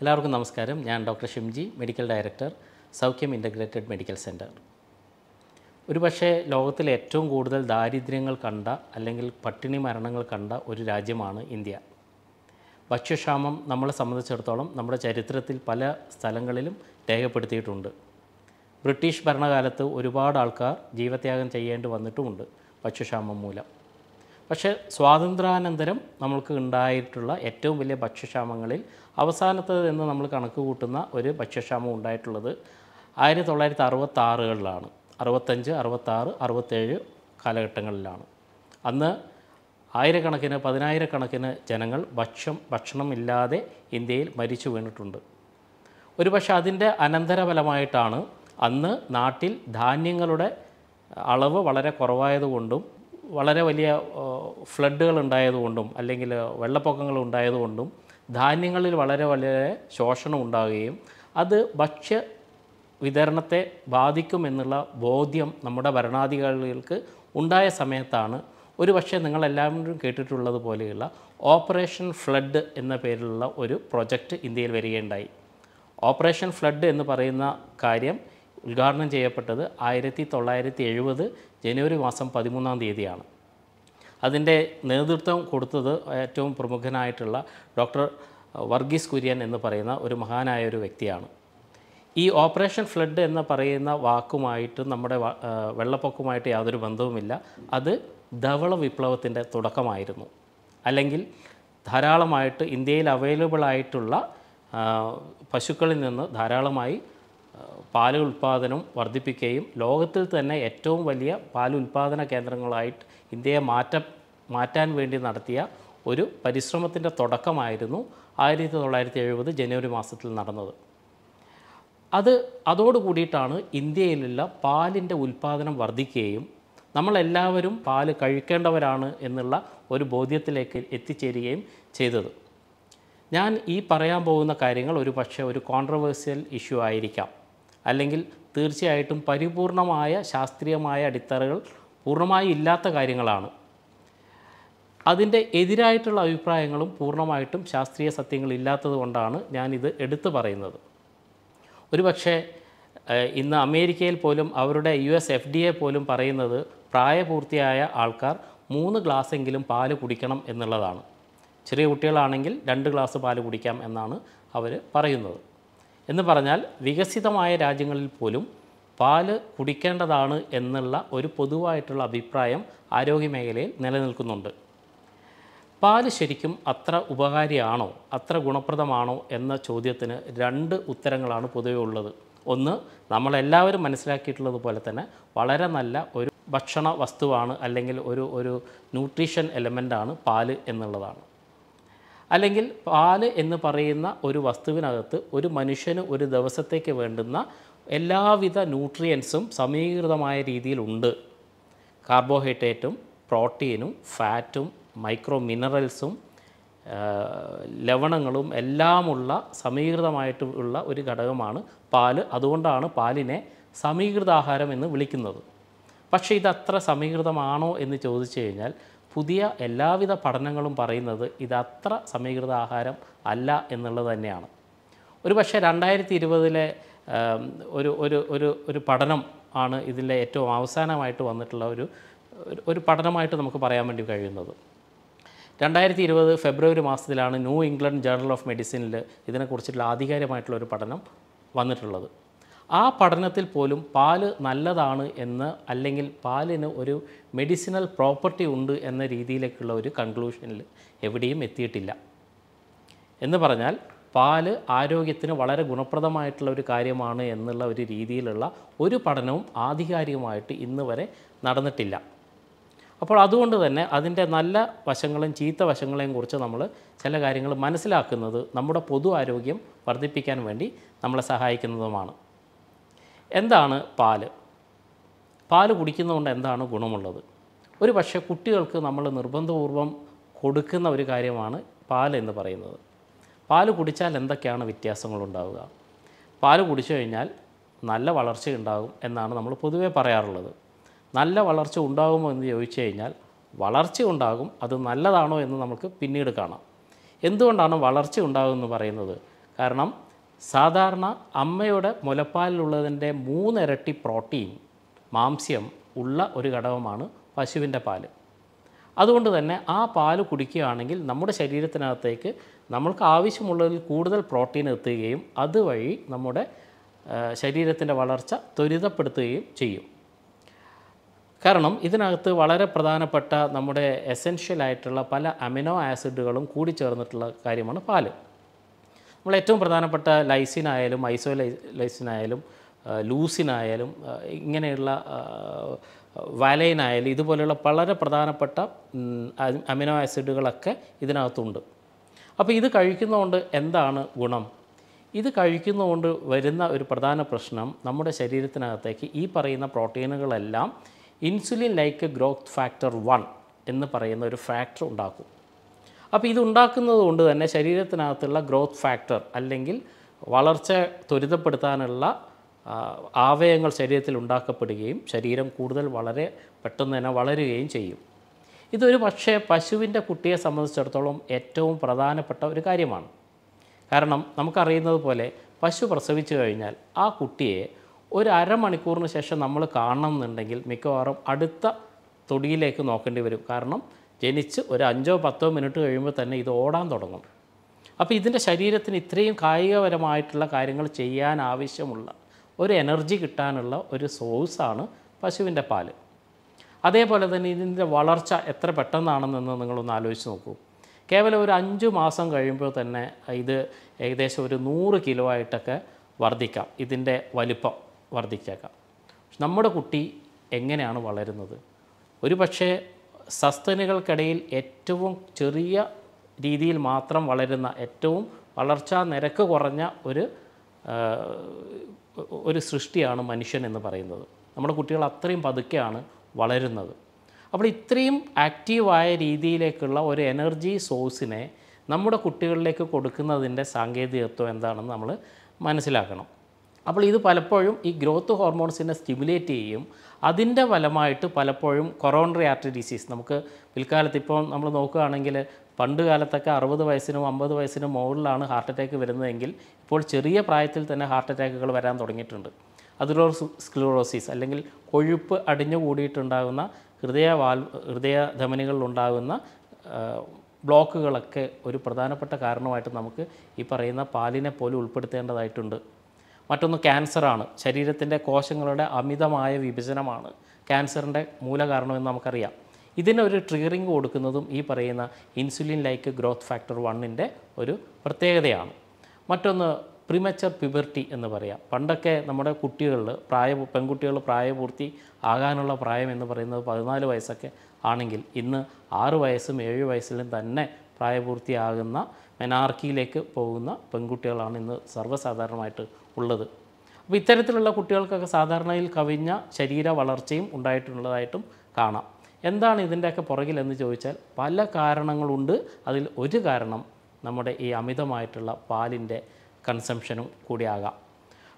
എല്ലാവർക്കും നമസ്കാരം ഞാൻ doctor Shimji medical director Saukhyam integrated medical centre ഒരുപക്ഷേ ലോകത്തിലെ ഏറ്റവും കൂടുതൽ ദാരിദ്ര്യങ്ങൾ കണ്ട അല്ലെങ്കിൽ പട്ടിണി മരണങ്ങൾ കണ്ട ഒരു രാജ്യമാണ് ഇന്ത്യ ഭക്ഷ്യക്ഷാമം നമ്മളെ സംബന്ധിച്ചിടത്തോളം നമ്മുടെ ചരിത്രത്തിൽ പല സ്ഥലങ്ങളിലും രേഖപ്പെടുത്തിയിട്ടുണ്ട് ബ്രിട്ടീഷ് ഭരണകാലത്ത് ഒരുപാട് ആൾക്കാർ ജീവത്യാഗം ചെയ്യേണ്ടി വന്നിട്ടുമുണ്ട് ഭക്ഷ്യക്ഷാമം മൂലം പക്ഷേ സ്വാതന്ത്ര്യാനന്തരം നമ്മൾക്ക് ഉണ്ടായിട്ടുള്ള ഏറ്റവും വലിയ ഭക്ഷ്യക്ഷാമങ്ങളിൽ അവസാനത്ത് എന്ന് നമ്മൾ കണക്ക് കൂട്ടുന്ന ഒരു ഭക്ഷ്യക്ഷാമം ഉണ്ടായിട്ടുള്ളത് ആയിരത്തി തൊള്ളായിരത്തി അറുപത്താറുകളിലാണ് അറുപത്തഞ്ച് അറുപത്താറ് അറുപത്തേഴ് കാലഘട്ടങ്ങളിലാണ് അന്ന് ആയിരക്കണക്കിന് പതിനായിരക്കണക്കിന് ജനങ്ങൾ ഭക്ഷ്യം ഭക്ഷണമില്ലാതെ ഇന്ത്യയിൽ മരിച്ചു വീണിട്ടുണ്ട് ഒരുപക്ഷെ അതിൻ്റെ അനന്തരഫലമായിട്ടാണ് അന്ന് നാട്ടിൽ ധാന്യങ്ങളുടെ അളവ് വളരെ കുറവായതുകൊണ്ടും വളരെ വലിയ ഫ്ലഡുകൾ ഉണ്ടായതുകൊണ്ടും അല്ലെങ്കിൽ വെള്ളപ്പൊക്കങ്ങൾ ഉണ്ടായതുകൊണ്ടും ധാന്യങ്ങളിൽ വളരെ വളരെ ശോഷണം ഉണ്ടാകുകയും അത് ഭക്ഷ്യ വിതരണത്തെ ബാധിക്കുമെന്നുള്ള ബോധ്യം നമ്മുടെ ഭരണാധികാരികൾക്ക് ഉണ്ടായ സമയത്താണ് ഒരു പക്ഷേ നിങ്ങളെല്ലാവരും കേട്ടിട്ടുള്ളത് പോലെയുള്ള ഓപ്പറേഷൻ ഫ്ലഡ് എന്ന പേരിലുള്ള ഒരു പ്രൊജക്റ്റ് ഇന്ത്യയിൽ വരികയുണ്ടായി ഓപ്പറേഷൻ ഫ്ലഡ് എന്ന് പറയുന്ന കാര്യം ഉദ്ഘാടനം ചെയ്യപ്പെട്ടത് ആയിരത്തി തൊള്ളായിരത്തി എഴുപത് ജനുവരി മാസം പതിമൂന്നാം തീയതിയാണ് അതിൻ്റെ നേതൃത്വം കൊടുത്തത് ഏറ്റവും പ്രമുഖനായിട്ടുള്ള ഡോക്ടർ വർഗീസ് കുര്യൻ എന്ന് പറയുന്ന ഒരു മഹാനായ ഒരു വ്യക്തിയാണ് ഈ ഓപ്പറേഷൻ ഫ്ലഡ് എന്ന് പറയുന്ന വാക്കുമായിട്ട് നമ്മുടെ വെള്ളപ്പൊക്കവുമായിട്ട് യാതൊരു ബന്ധവുമില്ല അത് ധവള വിപ്ലവത്തിൻ്റെ തുടക്കമായിരുന്നു അല്ലെങ്കിൽ ധാരാളമായിട്ട് ഇന്ത്യയിൽ അവൈലബിൾ ആയിട്ടുള്ള പശുക്കളിൽ നിന്ന് ധാരാളമായി പാൽ ഉൽപ്പാദനം വർദ്ധിപ്പിക്കുകയും ലോകത്തിൽ തന്നെ ഏറ്റവും വലിയ പാൽ ഉൽപ്പാദന കേന്ദ്രങ്ങളായിട്ട് ഇന്ത്യയെ മാറ്റ മാറ്റാൻ വേണ്ടി നടത്തിയ ഒരു പരിശ്രമത്തിൻ്റെ തുടക്കമായിരുന്നു ആയിരത്തി തൊള്ളായിരത്തി എഴുപത് ജനുവരി മാസത്തിൽ നടന്നത് അത് അതോടുകൂടിയിട്ടാണ് ഇന്ത്യയിലുള്ള പാലിൻ്റെ ഉൽപ്പാദനം വർദ്ധിക്കുകയും നമ്മളെല്ലാവരും പാല് കഴിക്കേണ്ടവരാണ് എന്നുള്ള ഒരു ബോധ്യത്തിലേക്ക് എത്തിച്ചേരുകയും ചെയ്തത് ഞാൻ ഈ പറയാൻ പോകുന്ന കാര്യങ്ങൾ ഒരു പക്ഷേ ഒരു കോൺട്രവേഴ്സ്യൽ ഇഷ്യൂ ആയിരിക്കാം അല്ലെങ്കിൽ തീർച്ചയായിട്ടും പരിപൂർണമായ ശാസ്ത്രീയമായ അടിത്തറകൾ പൂർണ്ണമായും ഇല്ലാത്ത കാര്യങ്ങളാണ് അതിൻ്റെ എതിരായിട്ടുള്ള അഭിപ്രായങ്ങളും പൂർണ്ണമായിട്ടും ശാസ്ത്രീയ സത്യങ്ങൾ ഇല്ലാത്തത് കൊണ്ടാണ് ഞാനിത് എടുത്തു പറയുന്നത് ഒരുപക്ഷെ ഇന്ന് അമേരിക്കയിൽ പോലും അവരുടെ U S F D A പോലും പറയുന്നത് പ്രായപൂർത്തിയായ ആൾക്കാർ മൂന്ന് ഗ്ലാസ്സെങ്കിലും പാല് കുടിക്കണം എന്നുള്ളതാണ് ചെറിയ കുട്ടികളാണെങ്കിൽ രണ്ട് ഗ്ലാസ് പാല് കുടിക്കാം എന്നാണ് അവർ പറയുന്നത് എന്ന് പറഞ്ഞാൽ വികസിതമായ രാജ്യങ്ങളിൽ പോലും പാൽ കുടിക്കേണ്ടതാണ് എന്നുള്ള ഒരു പൊതുവായിട്ടുള്ള അഭിപ്രായം ആരോഗ്യമേഖലയിൽ നിലനിൽക്കുന്നുണ്ട് പാല് ശരിക്കും അത്ര ഉപകാരിയാണോ അത്ര ഗുണപ്രദമാണോ എന്ന ചോദ്യത്തിന് രണ്ട് ഉത്തരങ്ങളാണ് പൊതുവെ ഉള്ളത് ഒന്ന് നമ്മളെല്ലാവരും മനസ്സിലാക്കിയിട്ടുള്ളത് പോലെ തന്നെ വളരെ നല്ല ഒരു ഭക്ഷണ വസ്തുവാണ് അല്ലെങ്കിൽ ഒരു ഒരു ന്യൂട്രീഷൻ എലമെൻ്റാണ് പാല് എന്നുള്ളതാണ് അല്ലെങ്കിൽ പാല് എന്ന് പറയുന്ന ഒരു വസ്തുവിനകത്ത് ഒരു മനുഷ്യന് ഒരു ദിവസത്തേക്ക് വേണ്ടുന്ന എല്ലാവിധ ന്യൂട്രിയൻസും സമീകൃതമായ രീതിയിലുണ്ട് കാർബോഹൈഡ്രേറ്റും പ്രോട്ടീനും ഫാറ്റും മൈക്രോ മിനറൽസും ലവണങ്ങളും എല്ലാമുള്ള സമീകൃതമായിട്ടുള്ള ഒരു ഘടകമാണ് പാല് അതുകൊണ്ടാണ് പാലിനെ സമീകൃതാഹാരം എന്ന് വിളിക്കുന്നത് പക്ഷേ ഇതത്ര സമീകൃതമാണോ എന്ന് ചോദിച്ചു കഴിഞ്ഞാൽ പുതിയ എല്ലാവിധ പഠനങ്ങളും പറയുന്നത് ഇതത്ര സമീകൃത ആഹാരം അല്ല എന്നുള്ളത് തന്നെയാണ് ഒരു പക്ഷേ രണ്ടായിരത്തി ഇരുപതിലെ ഒരു ഒരു ഒരു ഒരു പഠനം ആണ് ഇതിലെ ഏറ്റവും അവസാനമായിട്ട് വന്നിട്ടുള്ള ഒരു ഒരു പഠനമായിട്ട് നമുക്ക് പറയാൻ വേണ്ടി കഴിയുന്നത് രണ്ടായിരത്തി ഇരുപത് ഫെബ്രുവരി മാസത്തിലാണ് ന്യൂ ഇംഗ്ലണ്ട് ജേർണൽ ഓഫ് മെഡിസിനിൽ ഇതിനെക്കുറിച്ചിട്ടുള്ള ആധികാരികമായിട്ടുള്ള ഒരു പഠനം വന്നിട്ടുള്ളത് ആ പഠനത്തിൽ പോലും പാല് നല്ലതാണ് എന്ന് അല്ലെങ്കിൽ പാലിന് ഒരു മെഡിസിനൽ പ്രോപ്പർട്ടി ഉണ്ട് എന്ന രീതിയിലേക്കുള്ള ഒരു കൺക്ലൂഷനിൽ എവിടെയും എത്തിയിട്ടില്ല എന്ന് പറഞ്ഞാൽ പാൽ ആരോഗ്യത്തിന് വളരെ ഗുണപ്രദമായിട്ടുള്ള ഒരു കാര്യമാണ് എന്നുള്ള ഒരു രീതിയിലുള്ള ഒരു പഠനവും ആധികാരികമായിട്ട് ഇന്ന് വരെ നടന്നിട്ടില്ല അപ്പോൾ അതുകൊണ്ട് തന്നെ അതിൻ്റെ നല്ല വശങ്ങളും ചീത്ത വശങ്ങളെയും കുറിച്ച് നമ്മൾ ചില കാര്യങ്ങൾ മനസ്സിലാക്കുന്നത് നമ്മുടെ പൊതു ആരോഗ്യം വർദ്ധിപ്പിക്കാൻ വേണ്ടി നമ്മളെ സഹായിക്കുന്നതുമാണ് എന്താണ് പാല് പാല് കുടിക്കുന്നതുകൊണ്ട് എന്താണ് ഗുണമുള്ളത് ഒരു പക്ഷേ കുട്ടികൾക്ക് നമ്മൾ നിർബന്ധപൂർവം കൊടുക്കുന്ന ഒരു കാര്യമാണ് പാൽ എന്ന് പറയുന്നത് പാൽ കുടിച്ചാൽ എന്തൊക്കെയാണ് വ്യത്യാസങ്ങളുണ്ടാവുക പാൽ കുടിച്ചു കഴിഞ്ഞാൽ നല്ല വളർച്ച ഉണ്ടാകും എന്നാണ് നമ്മൾ പൊതുവേ പറയാറുള്ളത് നല്ല വളർച്ച ഉണ്ടാകുമോ എന്ന് ചോദിച്ചു കഴിഞ്ഞാൽ വളർച്ച ഉണ്ടാകും അത് നല്ലതാണോ എന്ന് നമുക്ക് പിന്നീട് കാണാം എന്തുകൊണ്ടാണ് വളർച്ച ഉണ്ടാകുമെന്ന് പറയുന്നത് കാരണം സാധാരണ അമ്മയുടെ മുലപ്പാലിലുള്ളതിൻ്റെ മൂന്നിരട്ടി പ്രോട്ടീൻ മാംസ്യം ഉള്ള ഒരു ഘടകമാണ് പശുവിൻ്റെ പാല് അതുകൊണ്ട് തന്നെ ആ പാല് കുടിക്കുകയാണെങ്കിൽ നമ്മുടെ ശരീരത്തിനകത്തേക്ക് നമ്മൾക്ക് ആവശ്യമുള്ളതിൽ കൂടുതൽ പ്രോട്ടീൻ എത്തുകയും അതുവഴി നമ്മുടെ ശരീരത്തിൻ്റെ വളർച്ച ത്വരിതപ്പെടുത്തുകയും ചെയ്യും കാരണം ഇതിനകത്ത് വളരെ പ്രധാനപ്പെട്ട നമ്മുടെ എസെൻഷ്യൽ ആയിട്ടുള്ള പല അമിനോ ആസിഡുകളും കൂടി ചേർന്നിട്ടുള്ള കാര്യമാണ് പാല് നമ്മൾ ഏറ്റവും പ്രധാനപ്പെട്ട ലൈസിനായാലും ആയാലും ലൈസിനായാലും ലൂസിനായാലും ഇങ്ങനെയുള്ള വാലൈനായാലും ഇതുപോലെയുള്ള വളരെ പ്രധാനപ്പെട്ട അമിനോ ആസിഡുകളൊക്കെ ഇതിനകത്തുണ്ട് അപ്പോൾ ഇത് കഴിക്കുന്നതുകൊണ്ട് എന്താണ് ഗുണം ഇത് കഴിക്കുന്നതുകൊണ്ട് വരുന്ന ഒരു പ്രധാന പ്രശ്നം നമ്മുടെ ശരീരത്തിനകത്തേക്ക് ഈ പറയുന്ന പ്രോട്ടീനുകളെല്ലാം insulin like growth factor one എന്ന് പറയുന്ന ഒരു ഫാക്ടർ ഉണ്ടാക്കും അപ്പോൾ ഇത് കൊണ്ട് തന്നെ ശരീരത്തിനകത്തുള്ള ഗ്രോത്ത് ഫാക്ടർ അല്ലെങ്കിൽ വളർച്ച ത്വരിതപ്പെടുത്താനുള്ള ആവയങ്ങൾ ശരീരത്തിൽ ഉണ്ടാക്കപ്പെടുകയും ശരീരം കൂടുതൽ വളരെ പെട്ടെന്ന് തന്നെ വളരുകയും ചെയ്യും ഇതൊരു പക്ഷേ പശുവിൻ്റെ കുട്ടിയെ സംബന്ധിച്ചിടത്തോളം ഏറ്റവും പ്രധാനപ്പെട്ട ഒരു കാര്യമാണ് കാരണം നമുക്കറിയുന്നത് പോലെ പശു പ്രസവിച്ചു കഴിഞ്ഞാൽ ആ കുട്ടിയെ ഒരു അരമണിക്കൂറിന് ശേഷം നമ്മൾ കാണണം എന്നുണ്ടെങ്കിൽ മിക്കവാറും അടുത്ത തൊടിയിലേക്ക് നോക്കേണ്ടി വരും കാരണം ജനിച്ച് ഒരു അഞ്ചോ പത്തോ മിനിറ്റ് കഴിയുമ്പോൾ തന്നെ ഇത് ഓടാൻ തുടങ്ങും അപ്പോൾ ഇതിൻ്റെ ശരീരത്തിന് ഇത്രയും കായികപരമായിട്ടുള്ള കാര്യങ്ങൾ ചെയ്യാൻ ആവശ്യമുള്ള ഒരു എനർജി കിട്ടാനുള്ള ഒരു സോഴ്സാണ് പശുവിൻ്റെ പാല് അതേപോലെ തന്നെ ഇതിൻ്റെ വളർച്ച എത്ര പെട്ടെന്നാണെന്ന് നിങ്ങളൊന്ന് ആലോചിച്ച് നോക്കൂ കേവലം ഒരു അഞ്ച് മാസം കഴിയുമ്പോൾ തന്നെ ഇത് ഏകദേശം ഒരു നൂറ് കിലോ ആയിട്ടൊക്കെ വർദ്ധിക്കാം ഇതിൻ്റെ വലിപ്പം വർദ്ധിച്ചേക്കാം നമ്മുടെ കുട്ടി എങ്ങനെയാണ് വളരുന്നത് ഒരു പക്ഷേ സസ്തനികൾക്കിടയിൽ ഏറ്റവും ചെറിയ രീതിയിൽ മാത്രം വളരുന്ന ഏറ്റവും വളർച്ചാ നിരക്ക് കുറഞ്ഞ ഒരു ഒരു സൃഷ്ടിയാണ് മനുഷ്യൻ എന്ന് പറയുന്നത് നമ്മുടെ കുട്ടികൾ അത്രയും പതുക്കെയാണ് വളരുന്നത് അപ്പോൾ ഇത്രയും ആക്റ്റീവായ രീതിയിലേക്കുള്ള ഒരു എനർജി സോഴ്സിനെ നമ്മുടെ കുട്ടികളിലേക്ക് കൊടുക്കുന്നതിൻ്റെ സാങ്കേതികത്വം എന്താണെന്ന് നമ്മൾ മനസ്സിലാക്കണം അപ്പോൾ ഇത് പലപ്പോഴും ഈ ഗ്രോത്ത് ഹോർമോൺസിനെ സ്റ്റിമുലേറ്റ് ചെയ്യും അതിൻ്റെ ഫലമായിട്ട് പലപ്പോഴും കൊറോണറി ആർട്ടറി ഡിസീസ് നമുക്ക് പിൽക്കാലത്ത് ഇപ്പോൾ നമ്മൾ നോക്കുകയാണെങ്കിൽ പണ്ട് കാലത്തൊക്കെ അറുപത് വയസ്സിനും അമ്പത് വയസ്സിനും മുകളിലാണ് ഹാർട്ട് അറ്റാക്ക് വരുന്നതെങ്കിൽ ഇപ്പോൾ ചെറിയ പ്രായത്തിൽ തന്നെ ഹാർട്ട് അറ്റാക്കുകൾ വരാൻ തുടങ്ങിയിട്ടുണ്ട് അതിലോസ് സ്ക്ലിറോസിസ് അല്ലെങ്കിൽ കൊഴുപ്പ് അടിഞ്ഞുകൂടിയിട്ടുണ്ടാകുന്ന ഹൃദയ വാൽ ഹൃദയ ധമനികളിലുണ്ടാകുന്ന ബ്ലോക്കുകളൊക്കെ ഒരു പ്രധാനപ്പെട്ട കാരണമായിട്ട് നമുക്ക് ഈ പറയുന്ന പാലിനെ പോലെ ഉൾപ്പെടുത്തേണ്ടതായിട്ടുണ്ട് മറ്റൊന്ന് ക്യാൻസറാണ് ശരീരത്തിൻ്റെ കോശങ്ങളുടെ അമിതമായ വിഭജനമാണ് ക്യാൻസറിൻ്റെ മൂലകാരണമെന്ന് നമുക്കറിയാം ഇതിനൊരു ട്രിഗറിങ് കൊടുക്കുന്നതും ഈ പറയുന്ന ഇൻസുലിൻ ലൈക്ക് ഗ്രോത്ത് ഫാക്ടർ വണ്ണിൻ്റെ ഒരു പ്രത്യേകതയാണ് മറ്റൊന്ന് പ്രിമച്ചർ പ്യുബർട്ടി എന്ന് പറയാം പണ്ടൊക്കെ നമ്മുടെ കുട്ടികളിൽ പ്രായ പെൺകുട്ടികൾ പ്രായപൂർത്തി ആകാനുള്ള പ്രായം എന്ന് പറയുന്നത് പതിനാല് വയസ്സൊക്കെ ആണെങ്കിൽ ഇന്ന് ആറ് വയസ്സും ഏഴ് വയസ്സിലും തന്നെ പ്രായപൂർത്തിയാകുന്ന മെനാർക്കിയിലേക്ക് പോകുന്ന പെൺകുട്ടികളാണ് ഇന്ന് സർവ്വസാധാരണമായിട്ട് ഉള്ളത് അപ്പോൾ ഇത്തരത്തിലുള്ള കുട്ടികൾക്കൊക്കെ സാധാരണയിൽ കവിഞ്ഞ ശരീര വളർച്ചയും ഉണ്ടായിട്ടുള്ളതായിട്ടും കാണാം എന്താണ് ഇതിൻ്റെയൊക്കെ പുറകിലെന്ന് ചോദിച്ചാൽ പല കാരണങ്ങളുണ്ട് അതിൽ ഒരു കാരണം നമ്മുടെ ഈ അമിതമായിട്ടുള്ള പാലിൻ്റെ കൺസംഷനും കൂടിയാകാം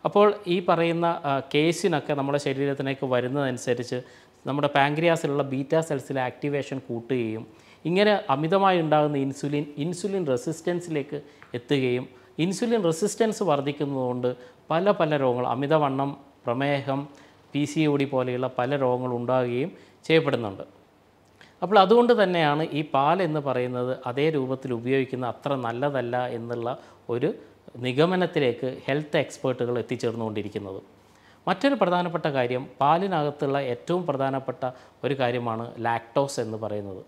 അപ്പോൾ ഈ പറയുന്ന കേസിനൊക്കെ നമ്മുടെ ശരീരത്തിലേക്ക് വരുന്നതനുസരിച്ച് നമ്മുടെ പാങ്ക്രിയാസിലുള്ള ബീറ്റ സെൽസിലെ ആക്ടിവേഷൻ കൂട്ടുകയും ഇങ്ങനെ അമിതമായി ഉണ്ടാകുന്ന ഇൻസുലിൻ ഇൻസുലിൻ റെസിസ്റ്റൻസിലേക്ക് എത്തുകയും ഇൻസുലിൻ റെസിസ്റ്റൻസ് വർദ്ധിക്കുന്നതുകൊണ്ട് പല പല രോഗങ്ങൾ അമിതവണ്ണം പ്രമേഹം പി സി ഒ ഡി പോലെയുള്ള പല രോഗങ്ങൾ ഉണ്ടാകുകയും ചെയ്യപ്പെടുന്നുണ്ട് അപ്പോൾ അതുകൊണ്ട് തന്നെയാണ് ഈ പാൽ എന്ന് പറയുന്നത് അതേ രൂപത്തിൽ ഉപയോഗിക്കുന്ന അത്ര നല്ലതല്ല എന്നുള്ള ഒരു നിഗമനത്തിലേക്ക് ഹെൽത്ത് എക്സ്പേർട്ടുകൾ എത്തിച്ചേർന്നുകൊണ്ടിരിക്കുന്നത് മറ്റൊരു പ്രധാനപ്പെട്ട കാര്യം പാലിനകത്തുള്ള ഏറ്റവും പ്രധാനപ്പെട്ട ഒരു കാര്യമാണ് ലാക്ടോസ് എന്ന് പറയുന്നത്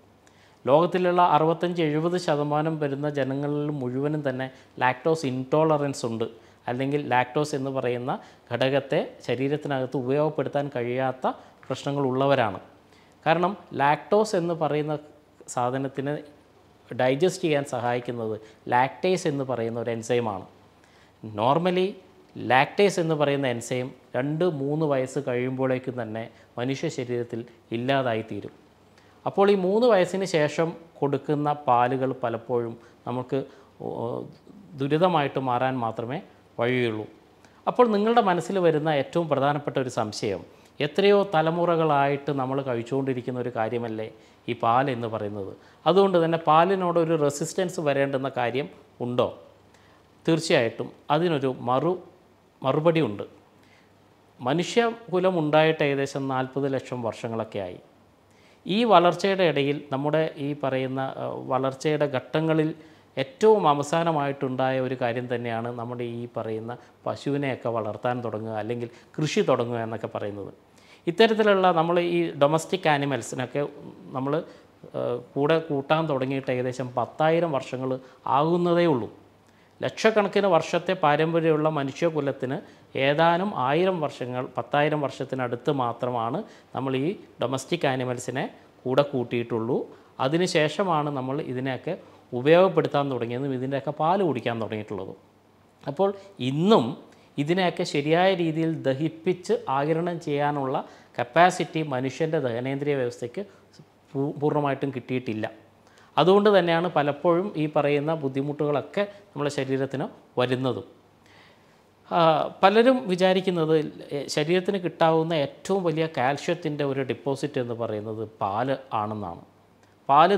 ലോകത്തിലുള്ള അറുപത്തഞ്ച് എഴുപത് ശതമാനം വരുന്ന ജനങ്ങളിൽ മുഴുവനും തന്നെ ലാക്ടോസ് ഇൻടോളറൻസ് ഉണ്ട് അല്ലെങ്കിൽ ലാക്ടോസ് എന്ന് പറയുന്ന ഘടകത്തെ ശരീരത്തിനകത്ത് ഉപയോഗപ്പെടുത്താൻ കഴിയാത്ത പ്രശ്നങ്ങളുള്ളവരാണ് കാരണം ലാക്ടോസ് എന്ന് പറയുന്ന സാധനത്തിന് ഡൈജസ്റ്റ് ചെയ്യാൻ സഹായിക്കുന്നത് ലാക്ടേസ് എന്ന് പറയുന്ന ഒരു എൻസൈമാണ് നോർമലി ലാക്ടേസ് എന്ന് പറയുന്ന എൻസൈം രണ്ട് മൂന്ന് വയസ്സ് കഴിയുമ്പോഴേക്കും തന്നെ മനുഷ്യ ശരീരത്തിൽ ഇല്ലാതായിത്തീരും അപ്പോൾ ഈ മൂന്ന് വയസ്സിന് ശേഷം കൊടുക്കുന്ന പാലുകൾ പലപ്പോഴും നമുക്ക് ദുരിതമായിട്ട് മാറാൻ മാത്രമേ വഴിയുള്ളൂ അപ്പോൾ നിങ്ങളുടെ മനസ്സിൽ വരുന്ന ഏറ്റവും പ്രധാനപ്പെട്ട ഒരു സംശയം എത്രയോ തലമുറകളായിട്ട് നമ്മൾ കഴിച്ചുകൊണ്ടിരിക്കുന്ന ഒരു കാര്യമല്ലേ ഈ പാൽ എന്ന് പറയുന്നത് അതുകൊണ്ട് തന്നെ പാലിനോട് ഒരു റെസിസ്റ്റൻസ് വരേണ്ടുന്ന കാര്യം ഉണ്ടോ തീർച്ചയായിട്ടും അതിനൊരു മറു മറുപടി ഉണ്ട് മനുഷ്യകുലം ഉണ്ടായിട്ട് ഏകദേശം നാൽപ്പത് ലക്ഷം വർഷങ്ങളൊക്കെ ആയി ഈ വളർച്ചയുടെ ഇടയിൽ നമ്മുടെ ഈ പറയുന്ന വളർച്ചയുടെ ഘട്ടങ്ങളിൽ ഏറ്റവും അവസാനമായിട്ടുണ്ടായ ഒരു കാര്യം തന്നെയാണ് നമ്മുടെ ഈ പറയുന്ന പശുവിനെയൊക്കെ വളർത്താൻ തുടങ്ങുക അല്ലെങ്കിൽ കൃഷി തുടങ്ങുക എന്നൊക്കെ പറയുന്നത് ഇത്തരത്തിലുള്ള നമ്മൾ ഈ ഡൊമസ്റ്റിക് ആനിമൽസിനൊക്കെ നമ്മൾ കൂടെ കൂട്ടാൻ തുടങ്ങിയിട്ട് ഏകദേശം പത്തായിരം വർഷങ്ങൾ ആകുന്നതേ ഉള്ളൂ ലക്ഷക്കണക്കിന് വർഷത്തെ പാരമ്പര്യമുള്ള മനുഷ്യകുലത്തിന് ഏതാനും ആയിരം വർഷങ്ങൾ പത്തായിരം വർഷത്തിനടുത്ത് മാത്രമാണ് നമ്മൾ ഈ ഡൊമസ്റ്റിക് ആനിമൽസിനെ കൂടെ കൂട്ടിയിട്ടുള്ളൂ അതിനുശേഷമാണ് നമ്മൾ ഇതിനെയൊക്കെ ഉപയോഗപ്പെടുത്താൻ തുടങ്ങിയതും ഇതിൻ്റെയൊക്കെ പാല് കുടിക്കാൻ തുടങ്ങിയിട്ടുള്ളതും അപ്പോൾ ഇന്നും ഇതിനെയൊക്കെ ശരിയായ രീതിയിൽ ദഹിപ്പിച്ച് ആകിരണം ചെയ്യാനുള്ള കപ്പാസിറ്റി മനുഷ്യൻ്റെ ദഹനേന്ദ്രിയ വ്യവസ്ഥയ്ക്ക് പൂർണ്ണമായിട്ടും കിട്ടിയിട്ടില്ല അതുകൊണ്ട് തന്നെയാണ് പലപ്പോഴും ഈ പറയുന്ന ബുദ്ധിമുട്ടുകളൊക്കെ നമ്മുടെ ശരീരത്തിന് വരുന്നതും പലരും വിചാരിക്കുന്നത് ശരീരത്തിന് കിട്ടാവുന്ന ഏറ്റവും വലിയ കാൽഷ്യത്തിൻ്റെ ഒരു ഡിപ്പോസിറ്റ് എന്ന് പറയുന്നത് പാല് ആണെന്നാണ് പാല്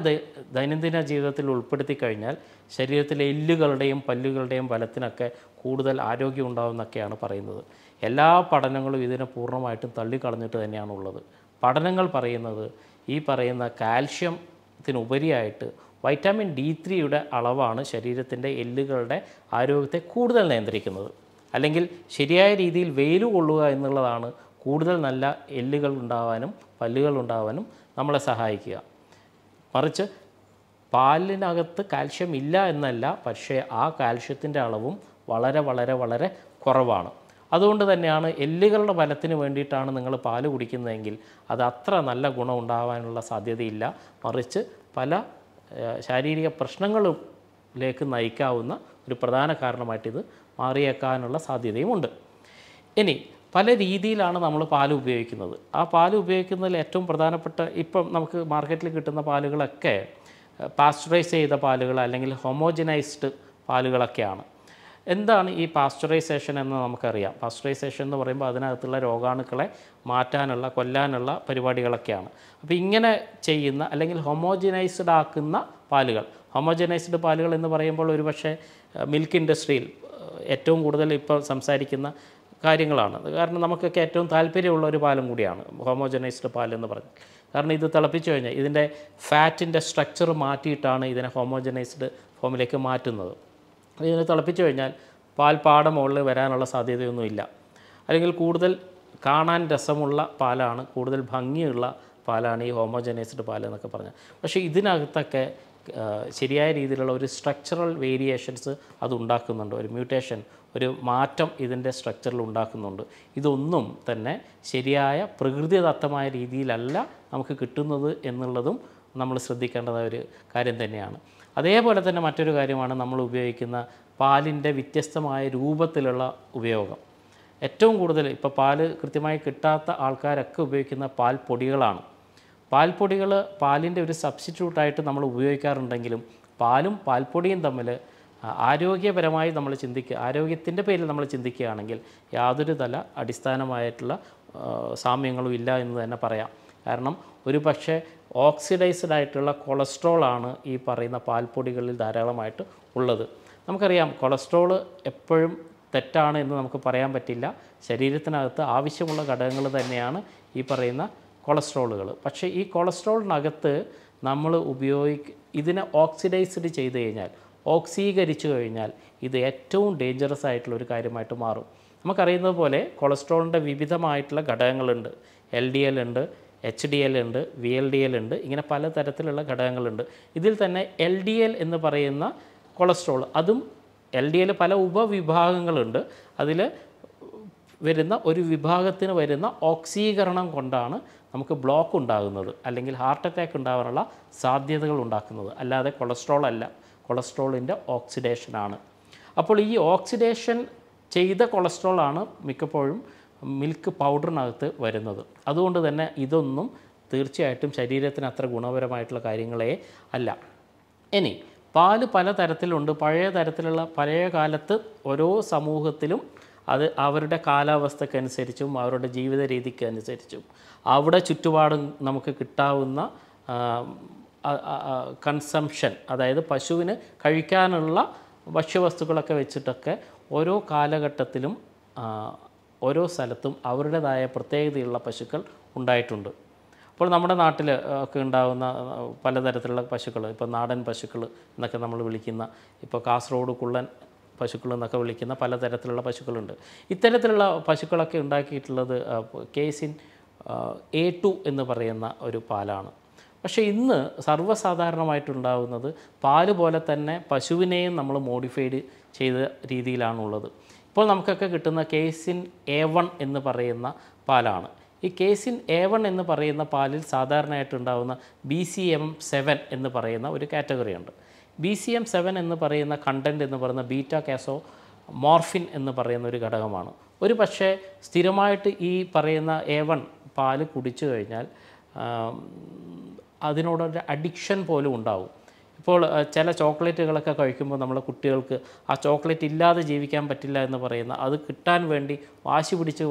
ദൈനംദിന ജീവിതത്തിൽ ഉൾപ്പെടുത്തി കഴിഞ്ഞാൽ ശരീരത്തിലെ എല്ലുകളുടെയും പല്ലുകളുടെയും ബലത്തിനൊക്കെ കൂടുതൽ ആരോഗ്യം ഉണ്ടാവുമെന്നൊക്കെയാണ് പറയുന്നത് എല്ലാ പഠനങ്ങളും ഇതിനെ പൂർണ്ണമായിട്ടും തള്ളിക്കളഞ്ഞിട്ട് തന്നെയാണുള്ളത് പഠനങ്ങൾ പറയുന്നത് ഈ പറയുന്ന കാൽഷ്യത്തിനുപരിയായിട്ട് വൈറ്റാമിൻ ഡി ത്രീയുടെ അളവാണ് ശരീരത്തിൻ്റെ എല്ലുകളുടെ ആരോഗ്യത്തെ കൂടുതൽ നിയന്ത്രിക്കുന്നത് അല്ലെങ്കിൽ ശരിയായ രീതിയിൽ വെയിൽ കൊള്ളുക എന്നുള്ളതാണ് കൂടുതൽ നല്ല എല്ലുകൾ ഉണ്ടാവാനും പല്ലുകൾ ഉണ്ടാവാനും നമ്മളെ സഹായിക്കുക മറിച്ച് പാലിനകത്ത് കാൽഷ്യം ഇല്ല എന്നല്ല പക്ഷേ ആ കാൽഷ്യത്തിൻ്റെ അളവും വളരെ വളരെ വളരെ കുറവാണ് അതുകൊണ്ട് തന്നെയാണ് എല്ലുകളുടെ ബലത്തിന് വേണ്ടിയിട്ടാണ് നിങ്ങൾ പാൽ കുടിക്കുന്നതെങ്കിൽ അത് അത്ര നല്ല ഗുണം ഉണ്ടാകാനുള്ള സാധ്യതയില്ല മറിച്ച് പല ശാരീരിക പ്രശ്നങ്ങളിലേക്ക് നയിക്കാവുന്ന ഒരു പ്രധാന കാരണമായിട്ട് ഇത് മാറിയേക്കാനുള്ള സാധ്യതയുമുണ്ട് ഇനി പല രീതിയിലാണ് നമ്മൾ പാൽ ഉപയോഗിക്കുന്നത് ആ പാൽ ഉപയോഗിക്കുന്നതിൽ ഏറ്റവും പ്രധാനപ്പെട്ട ഇപ്പം നമുക്ക് മാർക്കറ്റിൽ കിട്ടുന്ന പാലുകളൊക്കെ പാസ്ചറൈസ് ചെയ്ത പാലുകൾ അല്ലെങ്കിൽ ഹോമോജനൈസ്ഡ് പാലുകളൊക്കെയാണ് എന്താണ് ഈ പാസ്ചറൈസേഷൻ എന്ന് നമുക്കറിയാം പാസ്ചറൈസേഷൻ എന്ന് പറയുമ്പോൾ അതിനകത്തുള്ള രോഗാണുക്കളെ മാറ്റാനുള്ള കൊല്ലാനുള്ള പരിപാടികളൊക്കെയാണ് അപ്പോൾ ഇങ്ങനെ ചെയ്യുന്ന അല്ലെങ്കിൽ ഹോമോജനൈസ്ഡ് ആക്കുന്ന പാലുകൾ ഹോമോജനൈസ്ഡ് പാലുകൾ എന്ന് പറയുമ്പോൾ ഒരുപക്ഷെ മിൽക്ക് ഇൻഡസ്ട്രിയിൽ ഏറ്റവും കൂടുതൽ ഇപ്പോൾ സംസാരിക്കുന്ന കാര്യങ്ങളാണ് കാരണം നമുക്കൊക്കെ ഏറ്റവും താല്പര്യമുള്ള ഒരു പാലും കൂടിയാണ് ഹോമോജനൈസ്ഡ് പാൽ എന്ന് പറഞ്ഞു കാരണം ഇത് തിളപ്പിച്ചു കഴിഞ്ഞാൽ ഇതിൻ്റെ ഫാറ്റിൻ്റെ സ്ട്രക്ചർ മാറ്റിയിട്ടാണ് ഇതിനെ ഹോമോജനൈസ്ഡ് ഫോമിലേക്ക് മാറ്റുന്നത് ഇതിനെ തിളപ്പിച്ചു കഴിഞ്ഞാൽ പാൽ പാട മുകളിൽ വരാനുള്ള സാധ്യതയൊന്നുമില്ല അല്ലെങ്കിൽ കൂടുതൽ കാണാൻ രസമുള്ള പാലാണ് കൂടുതൽ ഭംഗിയുള്ള പാലാണ് ഈ ഹോമോജനൈസ്ഡ് പാൽ എന്നൊക്കെ പറഞ്ഞാൽ പക്ഷേ ഇതിനകത്തൊക്കെ ശരിയായ രീതിയിലുള്ള ഒരു സ്ട്രക്ചറൽ വേരിയേഷൻസ് അത് ഉണ്ടാക്കുന്നുണ്ട് ഒരു മ്യൂട്ടേഷൻ ഒരു മാറ്റം ഇതിൻ്റെ സ്ട്രക്ചറിൽ ഉണ്ടാക്കുന്നുണ്ട് ഇതൊന്നും തന്നെ ശരിയായ പ്രകൃതിദത്തമായ രീതിയിലല്ല നമുക്ക് കിട്ടുന്നത് എന്നുള്ളതും നമ്മൾ ശ്രദ്ധിക്കേണ്ടതായ ഒരു കാര്യം തന്നെയാണ് അതേപോലെ തന്നെ മറ്റൊരു കാര്യമാണ് നമ്മൾ ഉപയോഗിക്കുന്ന പാലിൻ്റെ വ്യത്യസ്തമായ രൂപത്തിലുള്ള ഉപയോഗം ഏറ്റവും കൂടുതൽ ഇപ്പോൾ പാല് കൃത്യമായി കിട്ടാത്ത ആൾക്കാരൊക്കെ ഉപയോഗിക്കുന്ന പാൽ പൊടികളാണ് പാൽപ്പൊടികൾ പാലിൻ്റെ ഒരു സബ്സ്റ്റിറ്റ്യൂട്ടായിട്ട് നമ്മൾ ഉപയോഗിക്കാറുണ്ടെങ്കിലും പാലും പാൽപ്പൊടിയും തമ്മിൽ ആരോഗ്യപരമായി നമ്മൾ ചിന്തിക്കുക ആരോഗ്യത്തിൻ്റെ പേരിൽ നമ്മൾ ചിന്തിക്കുകയാണെങ്കിൽ യാതൊരു തല അടിസ്ഥാനമായിട്ടുള്ള സാമ്യങ്ങളും ഇല്ല എന്ന് തന്നെ പറയാം കാരണം ഒരു പക്ഷേ ഓക്സിഡൈസ്ഡ് ആയിട്ടുള്ള കൊളസ്ട്രോളാണ് ഈ പറയുന്ന പാൽപ്പൊടികളിൽ ധാരാളമായിട്ട് ഉള്ളത് നമുക്കറിയാം കൊളസ്ട്രോൾ എപ്പോഴും തെറ്റാണ് എന്ന് നമുക്ക് പറയാൻ പറ്റില്ല ശരീരത്തിനകത്ത് ആവശ്യമുള്ള ഘടകങ്ങൾ തന്നെയാണ് ഈ പറയുന്ന കൊളസ്ട്രോളുകൾ പക്ഷേ ഈ കൊളസ്ട്രോളിനകത്ത് നമ്മൾ ഉപയോഗി ഇതിനെ ഓക്സിഡൈസ്ഡ് ചെയ്ത് കഴിഞ്ഞാൽ ഓക്സീകരിച്ചു കഴിഞ്ഞാൽ ഇത് ഏറ്റവും ഡേഞ്ചറസ് ആയിട്ടുള്ള ഒരു കാര്യമായിട്ട് മാറും നമുക്കറിയുന്നത് പോലെ കൊളസ്ട്രോളിൻ്റെ വിവിധമായിട്ടുള്ള ഘടകങ്ങളുണ്ട് എൽ ഡി എൽ ഉണ്ട് എച്ച് ഡി എൽ ഉണ്ട് വി എൽ ഡി എൽ ഉണ്ട് ഇങ്ങനെ പലതരത്തിലുള്ള ഘടകങ്ങളുണ്ട് ഇതിൽ തന്നെ എൽ ഡി എൽ എന്ന് പറയുന്ന കൊളസ്ട്രോൾ അതും എൽ ഡി എൽ പല ഉപവിഭാഗങ്ങളുണ്ട് അതിൽ വരുന്ന ഒരു വിഭാഗത്തിന് വരുന്ന ഓക്സീകരണം കൊണ്ടാണ് നമുക്ക് ബ്ലോക്ക് ഉണ്ടാകുന്നത് അല്ലെങ്കിൽ ഹാർട്ട് അറ്റാക്ക് ഉണ്ടാകാനുള്ള സാധ്യതകൾ ഉണ്ടാക്കുന്നത് അല്ലാതെ കൊളസ്ട്രോൾ അല്ല കൊളസ്ട്രോളിൻ്റെ ഓക്സിഡേഷനാണ് അപ്പോൾ ഈ ഓക്സിഡേഷൻ ചെയ്ത കൊളസ്ട്രോളാണ് മിക്കപ്പോഴും മിൽക്ക് പൗഡറിനകത്ത് വരുന്നത് അതുകൊണ്ട് തന്നെ ഇതൊന്നും തീർച്ചയായിട്ടും ശരീരത്തിന് അത്ര ഗുണപരമായിട്ടുള്ള കാര്യങ്ങളെ അല്ല ഇനി പാല് പല തരത്തിലുണ്ട് പഴയ തരത്തിലുള്ള പഴയ കാലത്ത് ഓരോ സമൂഹത്തിലും അത് അവരുടെ കാലാവസ്ഥക്കനുസരിച്ചും അവരുടെ ജീവിത രീതിക്കനുസരിച്ചും അവിടെ ചുറ്റുപാടും നമുക്ക് കിട്ടാവുന്ന കൺസംഷൻ അതായത് പശുവിന് കഴിക്കാനുള്ള ഭക്ഷ്യവസ്തുക്കളൊക്കെ വെച്ചിട്ടൊക്കെ ഓരോ കാലഘട്ടത്തിലും ഓരോ സ്ഥലത്തും അവരുടേതായ പ്രത്യേകതയുള്ള പശുക്കൾ ഉണ്ടായിട്ടുണ്ട് അപ്പോൾ നമ്മുടെ നാട്ടിൽ ഒക്കെ ഉണ്ടാകുന്ന പലതരത്തിലുള്ള പശുക്കൾ ഇപ്പോൾ നാടൻ പശുക്കൾ എന്നൊക്കെ നമ്മൾ വിളിക്കുന്ന ഇപ്പോൾ കാസർഗോഡ് കുള്ളൻ പശുക്കൾ എന്നൊക്കെ വിളിക്കുന്ന പലതരത്തിലുള്ള പശുക്കളുണ്ട് ഇത്തരത്തിലുള്ള പശുക്കളൊക്കെ ഉണ്ടാക്കിയിട്ടുള്ളത് കേസിൻ എ ടു എന്ന് പറയുന്ന ഒരു പാലാണ് പക്ഷേ ഇന്ന് സർവ്വസാധാരണമായിട്ടുണ്ടാകുന്നത് പാല് പോലെ തന്നെ പശുവിനെയും നമ്മൾ മോഡിഫൈഡ് ചെയ്ത രീതിയിലാണുള്ളത് ഇപ്പോൾ നമുക്കൊക്കെ കിട്ടുന്ന കേസിൻ എ വൺ എന്ന് പറയുന്ന പാലാണ് ഈ കേസിൻ എ വൺ എന്ന് പറയുന്ന പാലിൽ സാധാരണയായിട്ടുണ്ടാകുന്ന ബി സി എം സെവൻ എന്ന് പറയുന്ന ഒരു കാറ്റഗറി ഉണ്ട് ബി സി എം സെവൻ എന്ന് പറയുന്ന കണ്ടൻറ്റ് എന്ന് പറയുന്ന ബീറ്റ കാസോ മോർഫിൻ എന്ന് പറയുന്ന ഒരു ഘടകമാണ് ഒരു പക്ഷേ സ്ഥിരമായിട്ട് ഈ പറയുന്ന എ വൺ പാല് കുടിച്ചു കഴിഞ്ഞാൽ അതിനോടൊരു അഡിക്ഷൻ പോലും ഉണ്ടാവും ഇപ്പോൾ ചില ചോക്ലേറ്റുകളൊക്കെ കഴിക്കുമ്പോൾ നമ്മൾ കുട്ടികൾക്ക് ആ ചോക്ലേറ്റ് ഇല്ലാതെ ജീവിക്കാൻ പറ്റില്ല എന്ന് പറയുന്ന അത് കിട്ടാൻ വേണ്ടി വാശി പിടിച്ച്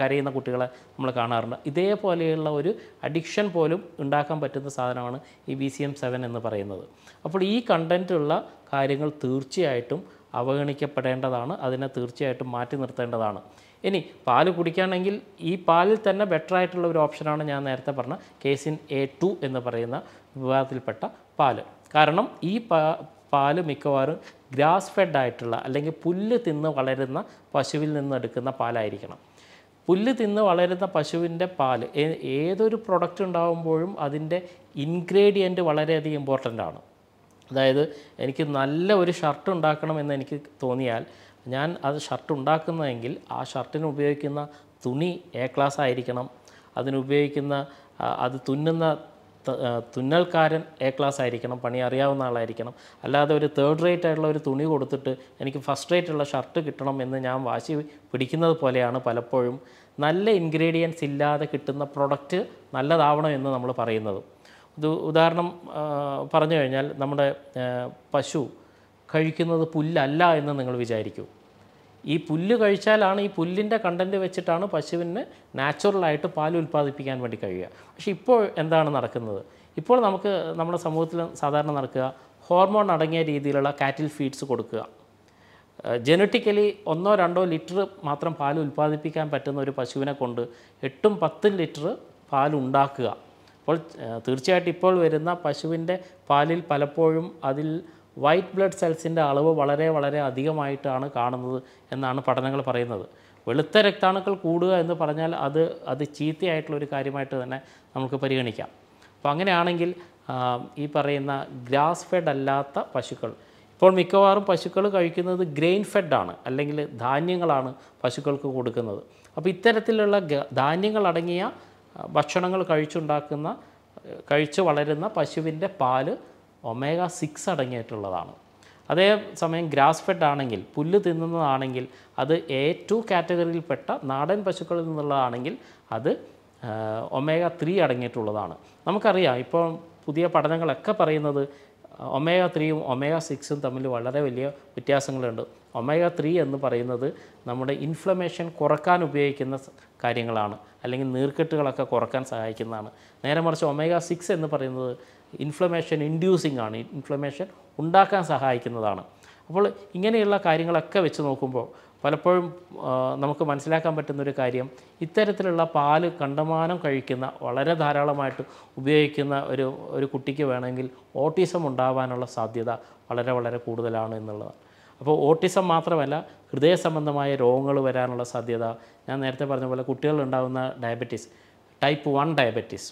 കരയുന്ന കുട്ടികളെ നമ്മൾ കാണാറുണ്ട് ഇതേപോലെയുള്ള ഒരു അഡിക്ഷൻ പോലും ഉണ്ടാക്കാൻ പറ്റുന്ന സാധനമാണ് ഈ ബി സി എം സെവൻ എന്ന് പറയുന്നത് അപ്പോൾ ഈ കണ്ടൻറ്റുള്ള കാര്യങ്ങൾ തീർച്ചയായിട്ടും അവഗണിക്കപ്പെടേണ്ടതാണ് അതിനെ തീർച്ചയായിട്ടും മാറ്റി നിർത്തേണ്ടതാണ് ഇനി പാൽ കുടിക്കുകയാണെങ്കിൽ ഈ പാലിൽ തന്നെ ബെറ്റർ ആയിട്ടുള്ള ഒരു ഓപ്ഷനാണ് ഞാൻ നേരത്തെ പറഞ്ഞ കേസിൻ എ ടു എന്ന് പറയുന്ന വിഭാഗത്തിൽപ്പെട്ട പാൽ കാരണം ഈ പാൽ മിക്കവാറും ഗ്രാസ് ഫെഡ് ആയിട്ടുള്ള അല്ലെങ്കിൽ പുല്ല് തിന്ന് വളരുന്ന പശുവിൽ നിന്ന് എടുക്കുന്ന പാലായിരിക്കണം പുല്ല് തിന്ന് വളരുന്ന പശുവിൻ്റെ പാൽ ഏതൊരു പ്രൊഡക്റ്റ് ഉണ്ടാകുമ്പോഴും അതിൻ്റെ ഇൻഗ്രീഡിയൻറ്റ് വളരെയധികം ഇമ്പോർട്ടൻ്റ് ആണ് അതായത് എനിക്ക് നല്ല ഒരു ഷർട്ട് ഉണ്ടാക്കണം എന്ന് എനിക്ക് തോന്നിയാൽ ഞാൻ അത് ഷർട്ട് ഉണ്ടാക്കുന്നതെങ്കിൽ ആ ഷർട്ടിന് ഉപയോഗിക്കുന്ന തുണി എ ക്ലാസ് ആയിരിക്കണം അതിനുപയോഗിക്കുന്ന അത് തുന്നുന്ന തുന്നൽക്കാരൻ എ ക്ലാസ് ആയിരിക്കണം പണി അറിയാവുന്ന ആളായിരിക്കണം അല്ലാതെ ഒരു തേർഡ് റേറ്റ് ആയിട്ടുള്ള ഒരു തുണി കൊടുത്തിട്ട് എനിക്ക് ഫസ്റ്റ് റേറ്റ് ഉള്ള ഷർട്ട് കിട്ടണം എന്ന് ഞാൻ വാശി പിടിക്കുന്നത് പോലെയാണ് പലപ്പോഴും നല്ല ഇൻഗ്രീഡിയൻസ് ഇല്ലാതെ കിട്ടുന്ന പ്രൊഡക്റ്റ് നല്ലതാവണം എന്ന് നമ്മൾ പറയുന്നത് ഉദാഹരണം പറഞ്ഞു കഴിഞ്ഞാൽ നമ്മുടെ പശു കഴിക്കുന്നത് പുല്ലല്ല എന്ന് നിങ്ങൾ വിചാരിക്കൂ ഈ പുല്ല് കഴിച്ചാലാണ് ഈ പുല്ലിൻ്റെ കണ്ടൻറ്റ് വെച്ചിട്ടാണ് പശുവിന് നാച്ചുറലായിട്ട് പാൽ ഉൽപ്പാദിപ്പിക്കാൻ വേണ്ടി കഴിയുക പക്ഷേ ഇപ്പോൾ എന്താണ് നടക്കുന്നത് ഇപ്പോൾ നമുക്ക് നമ്മുടെ സമൂഹത്തിൽ സാധാരണ നടക്കുക ഹോർമോൺ അടങ്ങിയ രീതിയിലുള്ള കാറ്റിൽ ഫീഡ്സ് കൊടുക്കുക ജനറ്റിക്കലി ഒന്നോ രണ്ടോ ലിറ്റർ മാത്രം പാൽ ഉൽപ്പാദിപ്പിക്കാൻ പറ്റുന്ന ഒരു പശുവിനെ കൊണ്ട് എട്ടും പത്തും ലിറ്റർ പാൽ ഉണ്ടാക്കുക അപ്പോൾ തീർച്ചയായിട്ടും ഇപ്പോൾ വരുന്ന പശുവിൻ്റെ പാലിൽ പലപ്പോഴും അതിൽ വൈറ്റ് ബ്ലഡ് സെൽസിൻ്റെ അളവ് വളരെ വളരെ അധികമായിട്ടാണ് കാണുന്നത് എന്നാണ് പഠനങ്ങൾ പറയുന്നത് വെളുത്ത രക്താണുക്കൾ കൂടുക എന്ന് പറഞ്ഞാൽ അത് അത് ചീത്തയായിട്ടുള്ള ഒരു കാര്യമായിട്ട് തന്നെ നമുക്ക് പരിഗണിക്കാം അപ്പോൾ അങ്ങനെയാണെങ്കിൽ ഈ പറയുന്ന ഗ്രാസ് ഫെഡ് അല്ലാത്ത പശുക്കൾ ഇപ്പോൾ മിക്കവാറും പശുക്കൾ കഴിക്കുന്നത് ഗ്രെയിൻ ഫെഡാണ് അല്ലെങ്കിൽ ധാന്യങ്ങളാണ് പശുക്കൾക്ക് കൊടുക്കുന്നത് അപ്പോൾ ഇത്തരത്തിലുള്ള ധാന്യങ്ങൾ അടങ്ങിയ ഭക്ഷണങ്ങൾ കഴിച്ചുണ്ടാക്കുന്ന കഴിച്ചു വളരുന്ന പശുവിൻ്റെ പാല് ഒമേഗ സിക്സ് അടങ്ങിയിട്ടുള്ളതാണ് അതേ സമയം ഗ്രാസ് ഫെഡ് ആണെങ്കിൽ പുല്ല് തിന്നുന്നതാണെങ്കിൽ അത് എ ടു കാറ്റഗറിയിൽപ്പെട്ട നാടൻ പശുക്കളിൽ നിന്നുള്ളതാണെങ്കിൽ അത് ഒമേഗ ത്രീ അടങ്ങിയിട്ടുള്ളതാണ് നമുക്കറിയാം ഇപ്പോൾ പുതിയ പഠനങ്ങളൊക്കെ പറയുന്നത് ഒമേഗ ത്രീയും ഒമേഗ സിക്സും തമ്മിൽ വളരെ വലിയ വ്യത്യാസങ്ങളുണ്ട് ഒമേഗ ത്രീ എന്ന് പറയുന്നത് നമ്മുടെ ഇൻഫ്ലമേഷൻ കുറക്കാൻ ഉപയോഗിക്കുന്ന കാര്യങ്ങളാണ് അല്ലെങ്കിൽ നീർക്കെട്ടുകളൊക്കെ കുറക്കാൻ സഹായിക്കുന്നതാണ് നേരെ മറിച്ച് ഒമേഗ സിക്സ് എന്ന് പറയുന്നത് ഇൻഫ്ലമേഷൻ ഇൻഡ്യൂസിങ് ആണ് ഇൻഫ്ലമേഷൻ ഉണ്ടാക്കാൻ സഹായിക്കുന്നതാണ് അപ്പോൾ ഇങ്ങനെയുള്ള കാര്യങ്ങളൊക്കെ വെച്ച് നോക്കുമ്പോൾ പലപ്പോഴും നമുക്ക് മനസ്സിലാക്കാൻ പറ്റുന്നൊരു കാര്യം ഇത്തരത്തിലുള്ള പാല് കണ്ടമാനം കഴിക്കുന്ന വളരെ ധാരാളമായിട്ട് ഉപയോഗിക്കുന്ന ഒരു ഒരു കുട്ടിക്ക് വേണമെങ്കിൽ ഓട്ടിസം ഉണ്ടാവാനുള്ള സാധ്യത വളരെ വളരെ കൂടുതലാണ് എന്നുള്ളതാണ് അപ്പോൾ ഓട്ടിസം മാത്രമല്ല ഹൃദയ സംബന്ധമായ രോഗങ്ങൾ വരാനുള്ള സാധ്യത ഞാൻ നേരത്തെ പറഞ്ഞ പോലെ കുട്ടികളിലുണ്ടാകുന്ന ഡയബറ്റീസ് ടൈപ്പ് വൺ ഡയബറ്റീസ്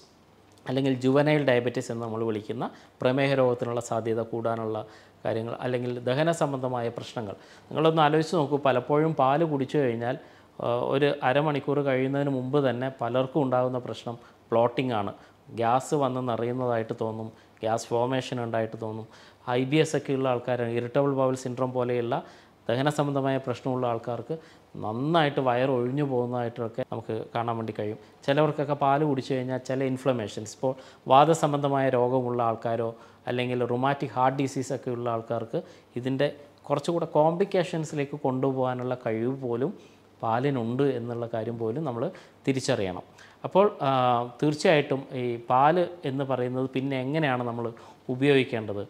അല്ലെങ്കിൽ ജുവനൈൽ ഡയബറ്റീസ് എന്ന് നമ്മൾ വിളിക്കുന്ന പ്രമേഹ രോഗത്തിനുള്ള സാധ്യത കൂടാനുള്ള കാര്യങ്ങൾ അല്ലെങ്കിൽ ദഹന സംബന്ധമായ പ്രശ്നങ്ങൾ നിങ്ങളൊന്ന് ആലോചിച്ച് നോക്കൂ പലപ്പോഴും പാല് കുടിച്ചു കഴിഞ്ഞാൽ ഒരു അരമണിക്കൂർ കഴിയുന്നതിന് മുമ്പ് തന്നെ പലർക്കും ഉണ്ടാകുന്ന പ്രശ്നം പ്ലോട്ടിംഗ് ആണ് ഗ്യാസ് വന്ന് നിറയുന്നതായിട്ട് തോന്നും ഗ്യാസ് ഫോമേഷൻ ഉണ്ടായിട്ട് തോന്നും ഐ ബി എസ് ഒക്കെയുള്ള ആൾക്കാരാണ് ഇറിറ്റബിൾ ബൗൾ സിൻഡ്രോം പോലെയുള്ള ദഹന സംബന്ധമായ പ്രശ്നമുള്ള ആൾക്കാർക്ക് നന്നായിട്ട് വയർ ഒഴിഞ്ഞു പോകുന്നതായിട്ടൊക്കെ നമുക്ക് കാണാൻ വേണ്ടി കഴിയും ചിലവർക്കൊക്കെ പാൽ കുടിച്ചു കഴിഞ്ഞാൽ ചില ഇൻഫ്ലമേഷൻസ് ഇപ്പോൾ വാദസംബന്ധമായ രോഗമുള്ള ആൾക്കാരോ അല്ലെങ്കിൽ റൊമാറ്റിക് ഹാർട്ട് ഡിസീസ് ഒക്കെ ഉള്ള ആൾക്കാർക്ക് ഇതിൻ്റെ കുറച്ചുകൂടെ കോംപ്ലിക്കേഷൻസിലേക്ക് കൊണ്ടുപോകാനുള്ള കഴിവ് പോലും പാലിനുണ്ട് എന്നുള്ള കാര്യം പോലും നമ്മൾ തിരിച്ചറിയണം അപ്പോൾ തീർച്ചയായിട്ടും ഈ പാല് എന്ന് പറയുന്നത് പിന്നെ എങ്ങനെയാണ് നമ്മൾ ഉപയോഗിക്കേണ്ടത്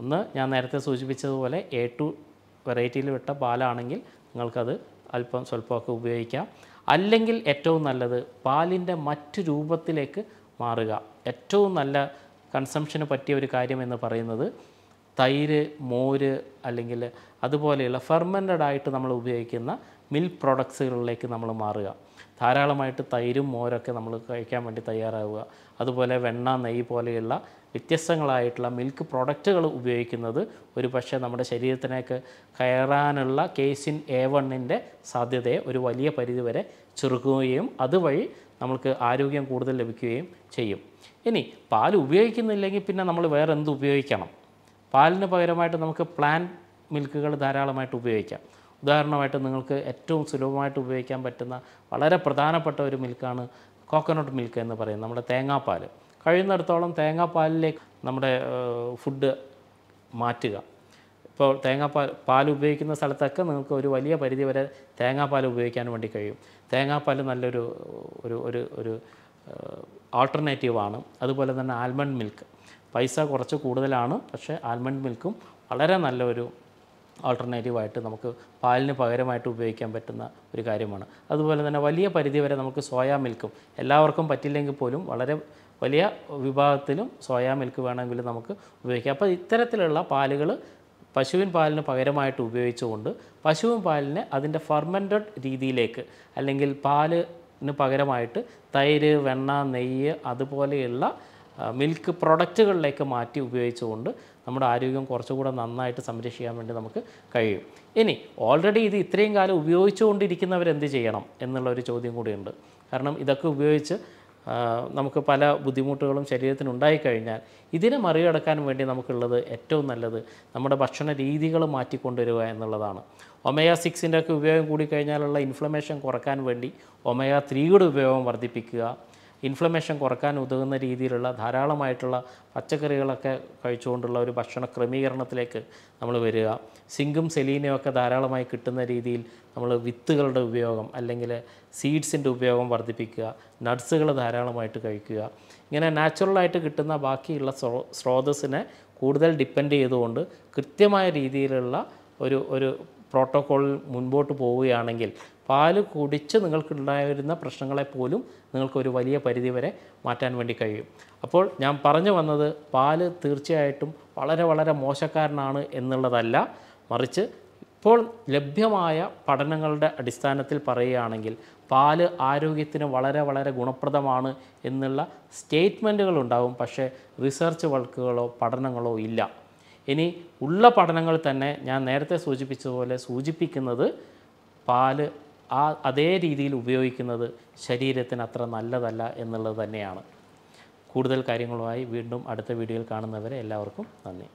ഒന്ന് ഞാൻ നേരത്തെ സൂചിപ്പിച്ചതുപോലെ എ ടു വെറൈറ്റിയിൽ വിട്ട പാലാണെങ്കിൽ നിങ്ങൾക്കത് അല്പം സ്വല്പമൊക്കെ ഉപയോഗിക്കാം അല്ലെങ്കിൽ ഏറ്റവും നല്ലത് പാലിൻ്റെ മറ്റു രൂപത്തിലേക്ക് മാറുക ഏറ്റവും നല്ല കൺസംഷന് പറ്റിയ ഒരു കാര്യം എന്ന് പറയുന്നത് തൈര് മോര് അല്ലെങ്കിൽ അതുപോലെയുള്ള ഫെർമെൻറ്റഡ് ആയിട്ട് നമ്മൾ ഉപയോഗിക്കുന്ന മിൽക്ക് പ്രോഡക്ട്സുകളിലേക്ക് നമ്മൾ മാറുക ധാരാളമായിട്ട് തൈരും മോരൊക്കെ നമ്മൾ കഴിക്കാൻ വേണ്ടി തയ്യാറാവുക അതുപോലെ വെണ്ണ നെയ്യ് പോലെയുള്ള വ്യത്യസ്തങ്ങളായിട്ടുള്ള മിൽക്ക് പ്രോഡക്റ്റുകൾ ഉപയോഗിക്കുന്നത് ഒരു പക്ഷേ നമ്മുടെ ശരീരത്തിനേക്ക് കയറാനുള്ള കേസിൻ എ വണ്ണിൻ്റെ സാധ്യതയെ ഒരു വലിയ പരിധിവരെ ചെറുക്കുകയും അതുവഴി നമുക്ക് ആരോഗ്യം കൂടുതൽ ലഭിക്കുകയും ചെയ്യും ഇനി പാൽ ഉപയോഗിക്കുന്നില്ലെങ്കിൽ പിന്നെ നമ്മൾ വേറെ എന്ത് ഉപയോഗിക്കണം പാലിന് പകരമായിട്ട് നമുക്ക് പ്ലാൻ മിൽക്കുകൾ ധാരാളമായിട്ട് ഉപയോഗിക്കാം ഉദാഹരണമായിട്ട് നിങ്ങൾക്ക് ഏറ്റവും സുലഭമായിട്ട് ഉപയോഗിക്കാൻ പറ്റുന്ന വളരെ പ്രധാനപ്പെട്ട ഒരു മിൽക്കാണ് കോക്കനട്ട് മിൽക്ക് എന്ന് പറയുന്നത് നമ്മുടെ തേങ്ങാപ്പാൽ കഴിയുന്നിടത്തോളം തേങ്ങാപ്പാലിലേക്ക് നമ്മുടെ ഫുഡ് മാറ്റുക ഇപ്പോൾ തേങ്ങാപ്പാൽ പാൽ ഉപയോഗിക്കുന്ന സ്ഥലത്തൊക്കെ നിങ്ങൾക്ക് ഒരു വലിയ പരിധി വരെ തേങ്ങാപ്പാൽ ഉപയോഗിക്കാൻ വേണ്ടി കഴിയും തേങ്ങാപ്പാൽ നല്ലൊരു ഒരു ഒരു ഒരു ആൾട്ടർനേറ്റീവാണ് അതുപോലെ തന്നെ ആൽമണ്ട് മിൽക്ക് പൈസ കുറച്ച് കൂടുതലാണ് പക്ഷേ ആൽമണ്ട് മിൽക്കും വളരെ നല്ലൊരു ആൾട്ടർനേറ്റീവായിട്ട് നമുക്ക് പാലിന് പകരമായിട്ട് ഉപയോഗിക്കാൻ പറ്റുന്ന ഒരു കാര്യമാണ് അതുപോലെ തന്നെ വലിയ പരിധി വരെ നമുക്ക് സോയാ മിൽക്കും എല്ലാവർക്കും പറ്റില്ലെങ്കിൽ പോലും വളരെ വലിയ വിഭാഗത്തിലും സോയാ മിൽക്ക് വേണമെങ്കിൽ നമുക്ക് ഉപയോഗിക്കാം അപ്പോൾ ഇത്തരത്തിലുള്ള പാലുകൾ പശുവിൻ പാലിന് പകരമായിട്ട് ഉപയോഗിച്ചുകൊണ്ട് പശുവിൻ പാലിനെ അതിൻ്റെ ഫർമൻറ്റഡ് രീതിയിലേക്ക് അല്ലെങ്കിൽ പാലിന് പകരമായിട്ട് തൈര് വെണ്ണ നെയ്യ് അതുപോലെയുള്ള മിൽക്ക് പ്രൊഡക്റ്റുകളിലേക്ക് മാറ്റി ഉപയോഗിച്ചുകൊണ്ട് നമ്മുടെ ആരോഗ്യം കുറച്ചുകൂടെ നന്നായിട്ട് സംരക്ഷിക്കാൻ വേണ്ടി നമുക്ക് കഴിയും ഇനി ഓൾറെഡി ഇത് ഇത്രയും കാലം ഉപയോഗിച്ചുകൊണ്ടിരിക്കുന്നവരെന്ത് ചെയ്യണം എന്നുള്ള ഒരു ചോദ്യം കൂടിയുണ്ട് കാരണം ഇതൊക്കെ ഉപയോഗിച്ച് നമുക്ക് പല ബുദ്ധിമുട്ടുകളും ശരീരത്തിന് ഉണ്ടായിക്കഴിഞ്ഞാൽ ഇതിനെ മറികടക്കാൻ വേണ്ടി നമുക്കുള്ളത് ഏറ്റവും നല്ലത് നമ്മുടെ ഭക്ഷണ രീതികൾ മാറ്റിക്കൊണ്ടുവരിക എന്നുള്ളതാണ് ഒമയ സിക്സിൻ്റെ ഒക്കെ ഉപയോഗം കൂടിക്കഴിഞ്ഞാലുള്ള ഇൻഫ്ലമേഷൻ കുറക്കാൻ വേണ്ടി ഒമയ ത്രീയുടെ ഉപയോഗം വർദ്ധിപ്പിക്കുക ഇൻഫ്ലമേഷൻ കുറക്കാൻ ഉതകുന്ന രീതിയിലുള്ള ധാരാളമായിട്ടുള്ള പച്ചക്കറികളൊക്കെ കഴിച്ചുകൊണ്ടുള്ള ഒരു ഭക്ഷണ ക്രമീകരണത്തിലേക്ക് നമ്മൾ വരിക സിങ്കും സെലീനയും ഒക്കെ ധാരാളമായി കിട്ടുന്ന രീതിയിൽ നമ്മൾ വിത്തുകളുടെ ഉപയോഗം അല്ലെങ്കിൽ സീഡ്സിൻ്റെ ഉപയോഗം വർദ്ധിപ്പിക്കുക നട്ട്സുകൾ ധാരാളമായിട്ട് കഴിക്കുക ഇങ്ങനെ നാച്ചുറലായിട്ട് കിട്ടുന്ന ബാക്കിയുള്ള സ്രോ സ്രോതസ്സിനെ കൂടുതൽ ഡിപ്പെൻഡ് ചെയ്തുകൊണ്ട് കൃത്യമായ രീതിയിലുള്ള ഒരു ഒരു പ്രോട്ടോക്കോൾ മുൻപോട്ട് പോവുകയാണെങ്കിൽ പാൽ കുടിച്ച് നിങ്ങൾക്കുണ്ടായിരുന്ന പ്രശ്നങ്ങളെ പോലും നിങ്ങൾക്കൊരു വലിയ പരിധി വരെ മാറ്റാൻ വേണ്ടി കഴിയും അപ്പോൾ ഞാൻ പറഞ്ഞു വന്നത് പാൽ തീർച്ചയായിട്ടും വളരെ വളരെ മോശക്കാരനാണ് എന്നുള്ളതല്ല മറിച്ച് ഇപ്പോൾ ലഭ്യമായ പഠനങ്ങളുടെ അടിസ്ഥാനത്തിൽ പറയുകയാണെങ്കിൽ പാല് ആരോഗ്യത്തിന് വളരെ വളരെ ഗുണപ്രദമാണ് എന്നുള്ള ഉണ്ടാവും പക്ഷേ റിസർച്ച് വർക്കുകളോ പഠനങ്ങളോ ഇല്ല ഇനി ഉള്ള പഠനങ്ങൾ തന്നെ ഞാൻ നേരത്തെ സൂചിപ്പിച്ചതുപോലെ സൂചിപ്പിക്കുന്നത് പാല് ആ അതേ രീതിയിൽ ഉപയോഗിക്കുന്നത് ശരീരത്തിന് അത്ര നല്ലതല്ല എന്നുള്ളത് തന്നെയാണ് കൂടുതൽ കാര്യങ്ങളുമായി വീണ്ടും അടുത്ത വീഡിയോയിൽ കാണുന്നവരെ എല്ലാവർക്കും നന്ദി